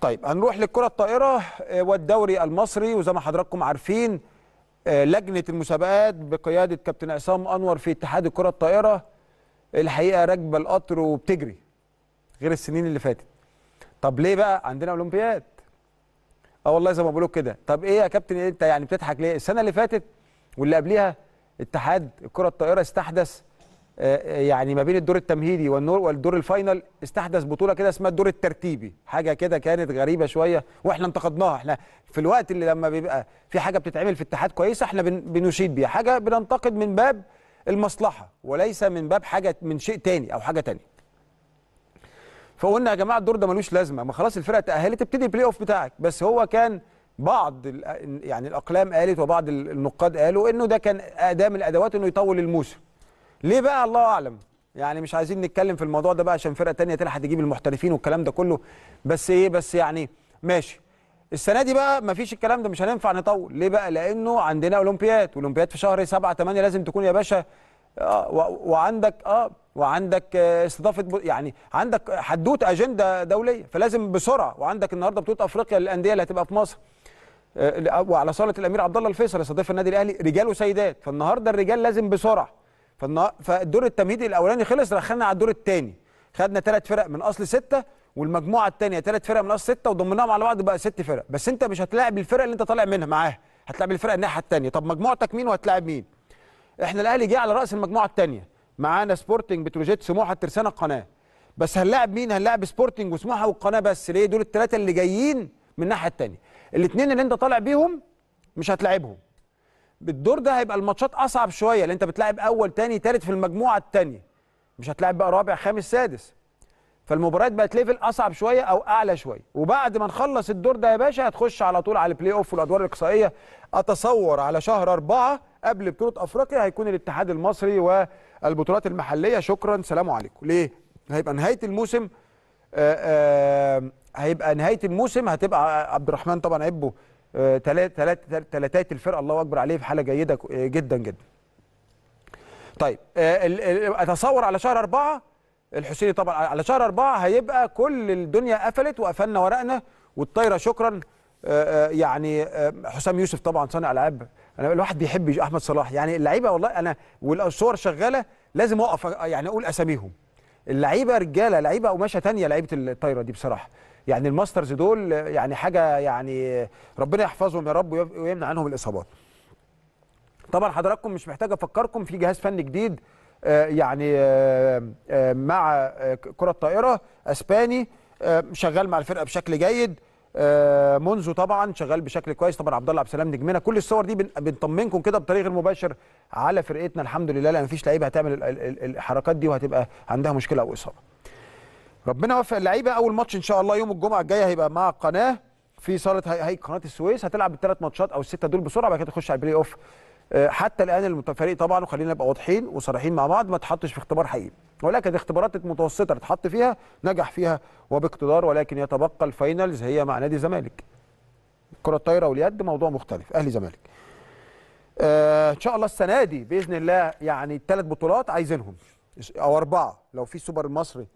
طيب هنروح للكره الطائره آه، والدوري المصري وزي ما حضراتكم عارفين آه، لجنه المسابقات بقياده كابتن عصام انور في اتحاد الكره الطائره الحقيقه راكبه القطر وبتجري غير السنين اللي فاتت طب ليه بقى عندنا اولمبياد اه والله زي ما بقول كده طب ايه يا كابتن انت يعني بتضحك ليه السنه اللي فاتت واللي قبليها اتحاد الكره الطائره استحدث آه، آه، يعني ما بين الدور التمهيدي والدور الفاينل استحدث بطوله كده اسمها الدور الترتيبي حاجه كده كانت غريبه شويه واحنا انتقدناها احنا في الوقت اللي لما بيبقى في حاجه بتتعمل في اتحاد كويسه احنا بنشيد بيها حاجه بننتقد من باب المصلحه وليس من باب حاجه من شيء تاني او حاجه تانية فقلنا يا جماعه الدور ده ملوش لازمه ما خلاص الفرقه تاهلت ابتدي البلاي اوف بتاعك بس هو كان بعض يعني الاقلام قالت وبعض النقاد قالوا انه ده كان اداه من الادوات انه يطول الموسم ليه بقى الله اعلم يعني مش عايزين نتكلم في الموضوع ده بقى عشان فرقه تانية تلحق تجيب المحترفين والكلام ده كله بس ايه بس يعني ماشي السنه دي بقى مفيش الكلام ده مش هننفع نطول ليه بقى لانه عندنا اولمبياد اولمبياد في شهر 7 8 لازم تكون يا باشا آه وعندك اه وعندك آه، استضافه يعني عندك حدوت اجنده دوليه فلازم بسرعه وعندك النهارده بطوله افريقيا للانديه اللي هتبقى في مصر آه، وعلى صاله الامير عبد الله الفيصل يستضيف النادي الاهلي رجال وسيدات فالنهارده الرجال لازم بسرعه فالدور التمهيدي الاولاني خلص دخلنا على الدور الثاني خدنا ثلاث فرق من اصل سته والمجموعه الثانيه ثلاث فرق من اصل سته وضمناهم على بعض بقى ست فرق بس انت مش هتلاعب الفرق اللي انت طالع منها معاها هتلاعب الفرق الناحيه الثانيه طب مجموعتك مين وهتلاعب مين احنا الاهلي جه على راس المجموعه الثانيه معانا سبورتنج بتروجيت سموحه الترسانه القناه بس هنلاعب مين هنلاعب سبورتنج وسموحه والقناه بس ليه دول الثلاثه اللي جايين من الناحيه الثانيه الاثنين اللي انت طالع بيهم مش هتلاعبهم بالدور ده هيبقى الماتشات اصعب شويه لان انت بتلاعب اول تاني تالت في المجموعه الثانيه مش هتلاعب بقى رابع خامس سادس فالمباريات بقت ليفل اصعب شويه او اعلى شويه وبعد ما نخلص الدور ده يا باشا هتخش على طول على البلاي اوف والادوار الاقصائيه اتصور على شهر أربعة قبل بطوله افريقيا هيكون الاتحاد المصري والبطولات المحليه شكرا سلام عليكم ليه هيبقى نهايه الموسم آآ آه، آآ آه، هيبقى نهايه الموسم هتبقى عبد الرحمن طبعا عبه ثلاثات آه، الفرقه الله اكبر عليه في حاله جيده آه، جدا جدا. طيب آه، اتصور على شهر أربعة الحسيني طبعا على شهر أربعة هيبقى كل الدنيا قفلت وقفلنا ورقنا والطايره شكرا يعني حسام يوسف طبعا صانع العاب انا الواحد بيحب احمد صلاح يعني اللعيبه والله انا والصور شغاله لازم اقف يعني اقول اساميهم اللعيبه رجاله لعيبه قماشه ثانيه لعيبه الطايره دي بصراحه يعني الماسترز دول يعني حاجه يعني ربنا يحفظهم يا رب ويمنع عنهم الاصابات طبعا حضراتكم مش محتاج افكركم في جهاز فني جديد آه، يعني آه، آه، مع كره الطائره اسباني شغال مع الفرقه بشكل جيد منذ طبعا شغال بشكل كويس طبعا عبد الله عبد السلام نجمنا كل الصور دي بنطمنكم كده بطريق غير مباشر على فرقتنا الحمد لله لان مفيش لعيبه هتعمل الحركات دي وهتبقى عندها مشكله او اصابه ربنا يوفق اللعيبه اول ماتش ان شاء الله يوم الجمعه الجايه هيبقى مع القناه في صاله هي قناه السويس هتلعب الثلاث ماتشات او السته دول بسرعه بعد كده تخش على البلاي اوف آه، حتى الان المتفريق طبعا وخلينا نبقى واضحين وصريحين مع بعض ما تحطش في اختبار حقيقي ولكن اختبارات متوسطه اتحط فيها نجح فيها وباقتدار ولكن يتبقى الفاينلز هي مع نادي الزمالك الكره الطايره واليد موضوع مختلف اهلي زمالك آه ان شاء الله السنه دي باذن الله يعني الثلاث بطولات عايزينهم او اربعه لو في سوبر المصري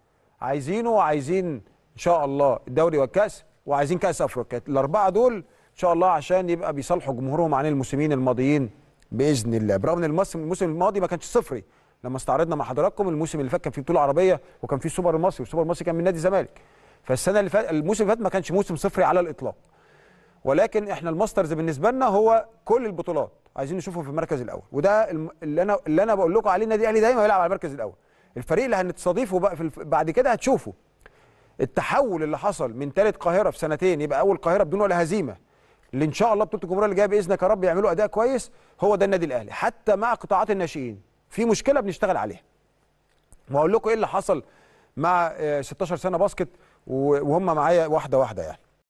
عايزينه وعايزين ان شاء الله الدوري والكاس وعايزين كاس افريقيا الاربعه دول ان شاء الله عشان يبقى بيصالحوا جمهورهم عن الموسمين الماضيين باذن الله برغم ان الموسم الموسم الماضي ما كانش صفري لما استعرضنا مع حضراتكم الموسم اللي فات كان في بطوله عربيه وكان في سوبر المصري والسوبر المصري كان من نادي الزمالك فالسنه اللي فات الموسم اللي فات ما كانش موسم صفري على الاطلاق ولكن احنا الماسترز بالنسبه لنا هو كل البطولات عايزين نشوفه في المركز الاول وده اللي انا اللي انا بقول لكم عليه النادي الاهلي دايما بيلعب على المركز الاول الفريق اللي هنستضيفه بقى في الف... بعد كده هتشوفه التحول اللي حصل من ثالث قاهره في سنتين يبقى اول قاهره بدون ولا هزيمه اللي ان شاء الله بطوله الجمهوريه اللي جايه باذنك يا رب يعملوا اداء كويس هو ده النادي الاهلي حتى مع قطاعات الناشئين في مشكله بنشتغل عليها وأقول لكم ايه اللي حصل مع 16 آه، سنه باسكت وهم معايا واحده واحده يعني